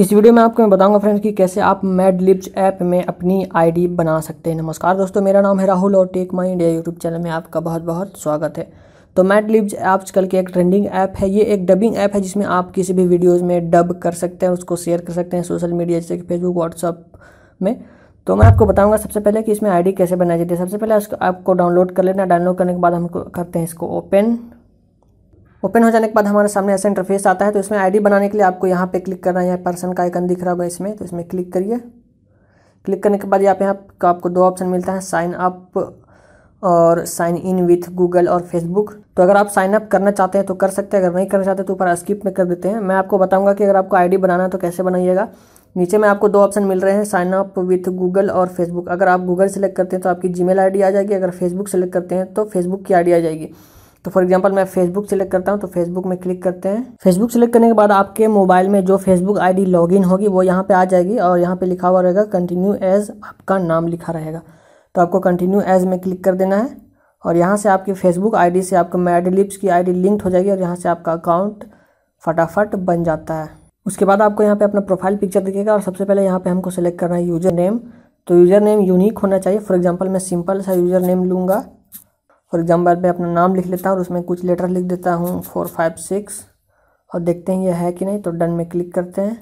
इस वीडियो में आपको मैं बताऊंगा फ्रेंड्स कि कैसे आप मेड लिप्स ऐप में अपनी आईडी बना सकते हैं नमस्कार दोस्तों मेरा नाम है राहुल और tech my India YouTube channel में आपका बहुत बहुत स्वागत है तो मैट लिप्स आजकल की एक ट्रेंडिंग ऐप है ये एक डबिंग ऐप है जिसमें आप किसी भी वीडियोज़ में डब कर सकते हैं उसको शेयर कर सकते हैं सोशल मीडिया जैसे कि फेसबुक व्हाट्सअप में तो मैं आपको बताऊंगा सबसे पहले कि इसमें आईडी कैसे बनाई जाती है सबसे पहले इसको आपको डाउनलोड कर लेना डाउनलोड करने के बाद हम करते हैं इसको ओपन ओपन हो जाने के बाद हमारे सामने ऐसा इंटरफेस आता है तो इसमें आईडी बनाने के लिए आपको यहाँ पे क्लिक करना है यहाँ पर्सन का आइकन दिख रहा होगा इसमें तो इसमें क्लिक करिए क्लिक करने के बाद यहाँ पे आप, आपको दो ऑप्शन मिलता है साइन अप और साइन इन विथ गूगल और फेसबुक तो अगर आप साइन अप करना चाहते हैं तो कर सकते हैं अगर नहीं करना चाहते तो ऊपर स्किप में कर देते हैं मैं आपको बताऊँगा कि अगर आपको आई बनाना है तो कैसे बनाइएगा नीचे में आपको दो ऑप्शन मिल रहे हैं साइन अप विथ गूगल और फेसबुक अगर आप गूगल सेलेक्ट करते हैं तो आपकी जी मेल आ जाएगी अगर फेसबुक सेलेक्ट करते हैं तो फेसबुक की आई आ जाएगी तो फॉर एग्जांपल मैं फेसबुक सेलेक्ट करता हूँ तो फेसबुक में क्लिक करते हैं फेसबुक सेलेक्ट करने के बाद आपके मोबाइल में जो फेसबुक आईडी लॉगिन होगी वो यहाँ पे आ जाएगी और यहाँ पे लिखा हुआ रहेगा कंटिन्यू एज आपका नाम लिखा रहेगा तो आपको कंटिन्यू एज में क्लिक कर देना है और यहाँ से आपकी फेसबुक डी से आपका मैडलिप्स की की डी लिंक्ड हो जाएगी और यहाँ से आपका अकाउंट फटाफट बन जाता है उसके बाद आपको यहाँ पर अपना प्रोफाइल पिक्चर दिखेगा और सबसे पहले यहाँ पर हमको सेलेक्ट करना है यूज़र नेम तो यूज़र नेम यूनिक होना चाहिए फॉर एग्जाम्पल मैं सिंपल सा यूज़र नेम लूँगा फॉर एग्ज़ाम्पल मैं अपना नाम लिख लेता हूँ और उसमें कुछ लेटर लिख देता हूँ फोर फाइव सिक्स और देखते हैं ये है कि नहीं तो डन में क्लिक करते हैं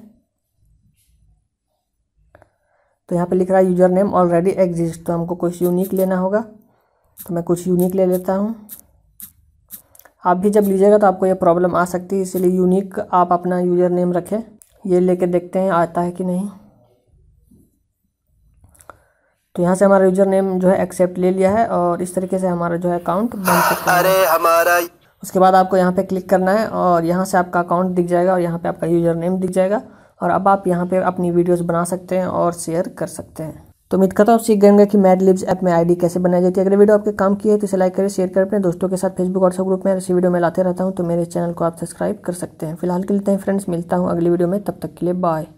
तो यहाँ पे लिख रहा है यूज़र नेम ऑलरेडी एग्जिस्ट तो हमको कुछ यूनिक लेना होगा तो मैं कुछ यूनिक ले लेता हूँ आप भी जब लीजिएगा तो आपको ये प्रॉब्लम आ सकती है इसलिए यूनिक आप अपना यूज़र नेम रखें ये लेके देखते हैं आता है कि नहीं तो यहाँ से हमारा यूजर नेम जो है एक्सेप्ट ले लिया है और इस तरीके से हमारा जो है अकाउंट बन सकता है अरे हमारा उसके बाद आपको यहाँ पे क्लिक करना है और यहाँ से आपका अकाउंट दिख जाएगा और यहाँ पे आपका यूजर नेम दिख जाएगा और अब आप यहाँ पे अपनी वीडियोस बना सकते हैं और शेयर कर सकते हैं तो उम्मीद करता हूँ आप सीख गएंगे कि मैड लिब्स ऐप में आईडी कैसे बनाई जाती है अगर वीडियो आपके काम की है तो इसे लाइक करें शेयर करें अपने दोस्तों के साथ फेसबुक व्हाट्सएप ग्रुप में इसी वीडियो में लाते रहता हूँ तो मेरे चैनल को आप सब्सक्राइब कर सकते हैं फिलहाल के लिए तो फ्रेंड्स मिलता हूँ अगली वीडियो में तब तक के लिए बाय